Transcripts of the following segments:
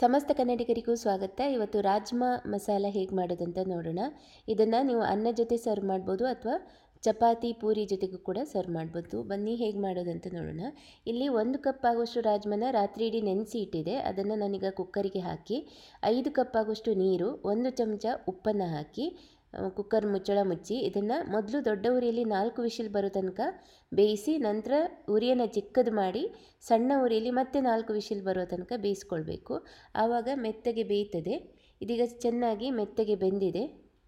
ಸಮಸ್ತ ಕನ್ನಡಿಗರಿಗೂ ಸ್ವಾಗತ ಇವತ್ತು ರಾಜ್ಮಾ ಮಸಾಲ ಹೇಗೆ ಮಾಡೋದಂತ ನೋಡೋಣ ಇದನ್ನು ನೀವು ಅನ್ನ ಜೊತೆ ಸರ್ವ್ ಮಾಡ್ಬೋದು ಅಥವಾ ಚಪಾತಿ ಪೂರಿ ಜೊತೆಗೂ ಕೂಡ ಸರ್ವ್ ಮಾಡ್ಬೋದು ಬನ್ನಿ ಹೇಗೆ ಮಾಡೋದಂತ ನೋಡೋಣ ಇಲ್ಲಿ ಒಂದು ಕಪ್ ಆಗೋಷ್ಟು ರಾಜ್ಮನ ರಾತ್ರಿ ಇಡೀ ನೆನೆಸಿ ಇಟ್ಟಿದೆ ಅದನ್ನು ನಾನೀಗ ಕುಕ್ಕರಿಗೆ ಹಾಕಿ ಐದು ಕಪ್ ಆಗೋಷ್ಟು ನೀರು ಒಂದು ಚಮಚ ಉಪ್ಪನ್ನು ಹಾಕಿ ಕುಕ್ಕರ್ ಮುಚ್ಚಳ ಮುಚ್ಚಿ ಇದನ್ನು ಮೊದಲು ದೊಡ್ಡ ಉರಿಯಲ್ಲಿ ನಾಲ್ಕು ವಿಶಿಲ್ ಬರೋ ತನಕ ಬೇಯಿಸಿ ನಂತರ ಉರಿಯನ್ನು ಚಿಕ್ಕದು ಮಾಡಿ ಸಣ್ಣ ಉರಿಯಲ್ಲಿ ಮತ್ತೆ ನಾಲ್ಕು ವಿಶಿಲ್ ಬರೋ ತನಕ ಬೇಯಿಸ್ಕೊಳ್ಬೇಕು ಆವಾಗ ಮೆತ್ತಗೆ ಬೇಯ್ತದೆ ಇದೀಗ ಚೆನ್ನಾಗಿ ಮೆತ್ತಗೆ ಬೆಂದಿದೆ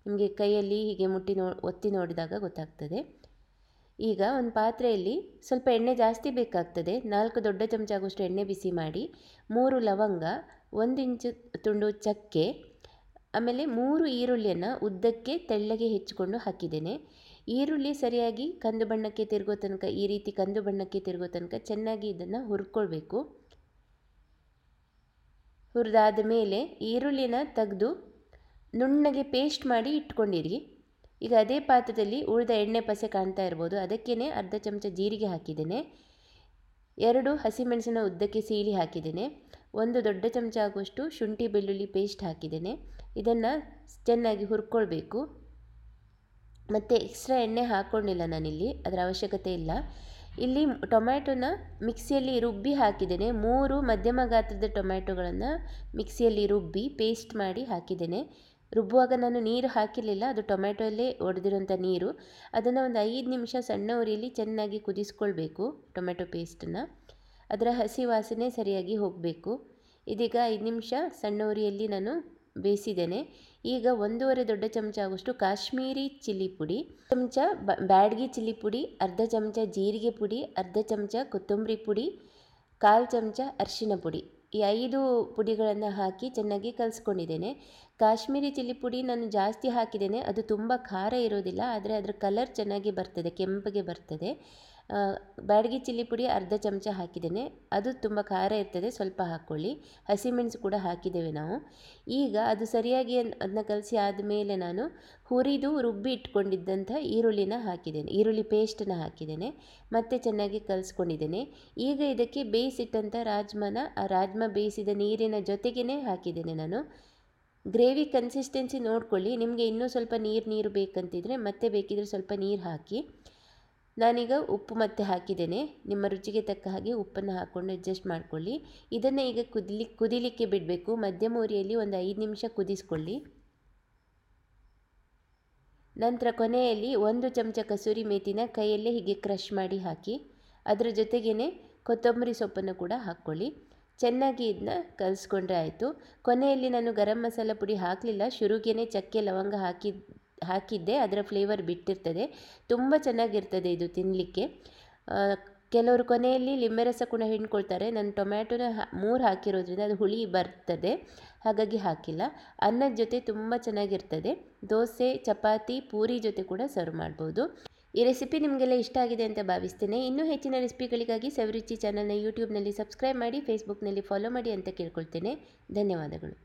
ನಿಮಗೆ ಕೈಯಲ್ಲಿ ಹೀಗೆ ಮುಟ್ಟಿ ನೋ ಒತ್ತಿ ನೋಡಿದಾಗ ಗೊತ್ತಾಗ್ತದೆ ಈಗ ಒಂದು ಪಾತ್ರೆಯಲ್ಲಿ ಸ್ವಲ್ಪ ಎಣ್ಣೆ ಜಾಸ್ತಿ ಬೇಕಾಗ್ತದೆ ನಾಲ್ಕು ದೊಡ್ಡ ಚಮಚ ಆಗುವಷ್ಟು ಎಣ್ಣೆ ಬಿಸಿ ಮಾಡಿ ಮೂರು ಲವಂಗ ಒಂದು ಇಂಚು ತುಂಡು ಚಕ್ಕೆ ಆಮೇಲೆ ಮೂರು ಈರುಳ್ಳಿಯನ್ನು ಉದ್ದಕ್ಕೆ ತೆಳ್ಳಗೆ ಹೆಚ್ಚಿಕೊಂಡು ಹಾಕಿದ್ದೇನೆ ಈರುಳ್ಳಿ ಸರಿಯಾಗಿ ಕಂದು ಬಣ್ಣಕ್ಕೆ ತಿರುಗೋ ತನಕ ಈ ರೀತಿ ಕಂದು ಬಣ್ಣಕ್ಕೆ ತಿರುಗೋ ತನಕ ಚೆನ್ನಾಗಿ ಇದನ್ನು ಹುರ್ಕೊಳ್ಬೇಕು ಹುರಿದಾದ ಮೇಲೆ ಈರುಳ್ಳಿನ ತೆಗೆದು ನುಣ್ಣಗೆ ಪೇಸ್ಟ್ ಮಾಡಿ ಇಟ್ಕೊಂಡಿರಿ ಈಗ ಅದೇ ಪಾತ್ರದಲ್ಲಿ ಉಳಿದ ಎಣ್ಣೆ ಪಸೆ ಕಾಣ್ತಾ ಇರ್ಬೋದು ಅದಕ್ಕೇ ಅರ್ಧ ಚಮಚ ಜೀರಿಗೆ ಹಾಕಿದ್ದೇನೆ ಎರಡು ಹಸಿಮೆಣಸಿನ ಉದ್ದಕ್ಕೆ ಸೀಳಿ ಹಾಕಿದ್ದೇನೆ ಒಂದು ದೊಡ್ಡ ಚಮಚ ಆಗುವಷ್ಟು ಶುಂಠಿ ಬೆಳ್ಳುಳ್ಳಿ ಪೇಸ್ಟ್ ಹಾಕಿದ್ದೇನೆ ಇದನ್ನು ಚೆನ್ನಾಗಿ ಹುರ್ಕೊಳ್ಬೇಕು ಮತ್ತು ಎಕ್ಸ್ಟ್ರಾ ಎಣ್ಣೆ ಹಾಕ್ಕೊಂಡಿಲ್ಲ ನಾನಿಲ್ಲಿ ಅದರ ಅವಶ್ಯಕತೆ ಇಲ್ಲ ಇಲ್ಲಿ ಟೊಮ್ಯಾಟೋನ ಮಿಕ್ಸಿಯಲ್ಲಿ ರುಬ್ಬಿ ಹಾಕಿದ್ದೇನೆ ಮೂರು ಮಧ್ಯಮ ಗಾತ್ರದ ಟೊಮ್ಯಾಟೊಗಳನ್ನು ಮಿಕ್ಸಿಯಲ್ಲಿ ರುಬ್ಬಿ ಪೇಸ್ಟ್ ಮಾಡಿ ಹಾಕಿದ್ದೇನೆ ರುಬ್ಬುವಾಗ ನಾನು ನೀರು ಹಾಕಿರಲಿಲ್ಲ ಅದು ಟೊಮ್ಯಾಟೊಲ್ಲೇ ಒಡೆದಿರುವಂಥ ನೀರು ಅದನ್ನು ಒಂದು ಐದು ನಿಮಿಷ ಸಣ್ಣ ಉರಿಯಲ್ಲಿ ಚೆನ್ನಾಗಿ ಕುದಿಸ್ಕೊಳ್ಬೇಕು ಟೊಮ್ಯಾಟೊ ಪೇಸ್ಟನ್ನು ಅದರ ಹಸಿ ವಾಸನೆ ಸರಿಯಾಗಿ ಹೋಗಬೇಕು ಇದೀಗ ಐದು ನಿಮಿಷ ಸಣ್ಣ ನಾನು ಬೇಯಿಸಿದ್ದೇನೆ ಈಗ ಒಂದೂವರೆ ದೊಡ್ಡ ಚಮಚ ಆಗುವಷ್ಟು ಕಾಶ್ಮೀರಿ ಚಿಲ್ಲಿ ಪುಡಿ ಚಮಚ ಬ್ಯಾಡ್ಗಿ ಚಿಲ್ಲಿ ಪುಡಿ ಅರ್ಧ ಚಮಚ ಜೀರಿಗೆ ಪುಡಿ ಅರ್ಧ ಚಮಚ ಕೊತ್ತಂಬರಿ ಪುಡಿ ಕಾಲು ಚಮಚ ಅರಿಶಿನ ಪುಡಿ ಈ ಐದು ಪುಡಿಗಳನ್ನು ಹಾಕಿ ಚೆನ್ನಾಗಿ ಕಲಿಸ್ಕೊಂಡಿದ್ದೇನೆ ಕಾಶ್ಮೀರಿ ಚಿಲ್ಲಿ ಪುಡಿ ನಾನು ಜಾಸ್ತಿ ಹಾಕಿದ್ದೇನೆ ಅದು ತುಂಬ ಖಾರ ಇರೋದಿಲ್ಲ ಆದರೆ ಅದರ ಕಲರ್ ಚೆನ್ನಾಗಿ ಬರ್ತದೆ ಕೆಂಪಗೆ ಬರ್ತದೆ ಬ್ಯಾಡಗಿ ಚಿಲ್ಲಿ ಪುಡಿ ಅರ್ಧ ಚಮಚ ಹಾಕಿದ್ದೇನೆ ಅದು ತುಂಬ ಖಾರ ಇರ್ತದೆ ಸ್ವಲ್ಪ ಹಾಕ್ಕೊಳ್ಳಿ ಹಸಿಮೆಣಸು ಕೂಡ ಹಾಕಿದ್ದೇವೆ ನಾವು ಈಗ ಅದು ಸರಿಯಾಗಿ ಅದನ್ನ ಕಲಸಿ ಆದಮೇಲೆ ನಾನು ಹುರಿದು ರುಬ್ಬಿ ಇಟ್ಕೊಂಡಿದ್ದಂಥ ಈರುಳ್ಳಿನ ಹಾಕಿದ್ದೇನೆ ಈರುಳ್ಳಿ ಪೇಸ್ಟನ್ನ ಹಾಕಿದ್ದೇನೆ ಮತ್ತೆ ಚೆನ್ನಾಗಿ ಕಲಸ್ಕೊಂಡಿದ್ದೇನೆ ಈಗ ಇದಕ್ಕೆ ಬೇಯಿಸಿಟ್ಟಂಥ ರಾಜ್ಮನ ಆ ರಾಜ್ಮ ಬೇಯಿಸಿದ ನೀರಿನ ಜೊತೆಗೇ ಹಾಕಿದ್ದೇನೆ ನಾನು ಗ್ರೇವಿ ಕನ್ಸಿಸ್ಟೆನ್ಸಿ ನೋಡ್ಕೊಳ್ಳಿ ನಿಮಗೆ ಇನ್ನೂ ಸ್ವಲ್ಪ ನೀರು ನೀರು ಬೇಕಂತಿದ್ರೆ ಮತ್ತೆ ಬೇಕಿದ್ರೆ ಸ್ವಲ್ಪ ನೀರು ಹಾಕಿ ನಾನೀಗ ಉಪ್ಪು ಮತ್ತೆ ಹಾಕಿದ್ದೇನೆ ನಿಮ್ಮ ರುಚಿಗೆ ತಕ್ಕ ಹಾಗೆ ಉಪ್ಪನ್ನು ಹಾಕ್ಕೊಂಡು ಅಡ್ಜಸ್ಟ್ ಮಾಡಿಕೊಳ್ಳಿ ಇದನ್ನು ಈಗ ಕುದಿಲಿ ಕುದಿಲಿಕ್ಕೆ ಬಿಡಬೇಕು ಮಧ್ಯಮ ಉರಿಯಲ್ಲಿ ಒಂದು ಐದು ನಿಮಿಷ ಕುದಿಸ್ಕೊಳ್ಳಿ ನಂತರ ಕೊನೆಯಲ್ಲಿ ಒಂದು ಚಮಚ ಕಸೂರಿ ಮೇತಿನ ಕೈಯಲ್ಲೇ ಹೀಗೆ ಕ್ರಷ್ ಮಾಡಿ ಹಾಕಿ ಅದರ ಜೊತೆಗೇ ಕೊತ್ತಂಬರಿ ಸೊಪ್ಪನ್ನು ಕೂಡ ಹಾಕ್ಕೊಳ್ಳಿ ಚೆನ್ನಾಗಿ ಇದನ್ನ ಕಲಿಸ್ಕೊಂಡ್ರೆ ಆಯಿತು ಕೊನೆಯಲ್ಲಿ ನಾನು ಗರಂ ಮಸಾಲ ಪುಡಿ ಹಾಕಲಿಲ್ಲ ಶುರುಗೇ ಚಕ್ಕೆ ಲವಂಗ ಹಾಕಿ ಹಾಕಿದ್ದೆ ಅದರ ಫ್ಲೇವರ್ ಬಿಟ್ಟಿರ್ತದೆ ತುಂಬ ಚೆನ್ನಾಗಿರ್ತದೆ ಇದು ತಿನ್ನಲಿಕ್ಕೆ ಕೆಲವರು ಕೊನೆಯಲ್ಲಿ ಲಿಂಬೆ ರಸ ಕೂಡ ಹಿಂಡ್ಕೊಳ್ತಾರೆ ನಾನು ಟೊಮ್ಯಾಟೊನ ಮೂರು ಹಾಕಿರೋದ್ರಿಂದ ಅದು ಹುಳಿ ಬರ್ತದೆ ಹಾಗಾಗಿ ಹಾಕಿಲ್ಲ ಅನ್ನದ ಜೊತೆ ತುಂಬ ಚೆನ್ನಾಗಿರ್ತದೆ ದೋಸೆ ಚಪಾತಿ ಪೂರಿ ಜೊತೆ ಕೂಡ ಸರ್ವ್ ಮಾಡ್ಬೋದು ಈ ರೆಸಿಪಿ ನಿಮಗೆಲ್ಲ ಇಷ್ಟ ಆಗಿದೆ ಅಂತ ಭಾವಿಸ್ತೇನೆ ಇನ್ನೂ ಹೆಚ್ಚಿನ ರೆಸಿಪಿಗಳಿಗಾಗಿ ಸವಿರುಚಿ ಚಾನಲ್ನ ಯೂಟ್ಯೂಬ್ನಲ್ಲಿ ಸಬ್ಸ್ಕ್ರೈಬ್ ಮಾಡಿ ಫೇಸ್ಬುಕ್ನಲ್ಲಿ ಫಾಲೋ ಮಾಡಿ ಅಂತ ಕೇಳ್ಕೊಳ್ತೇನೆ ಧನ್ಯವಾದಗಳು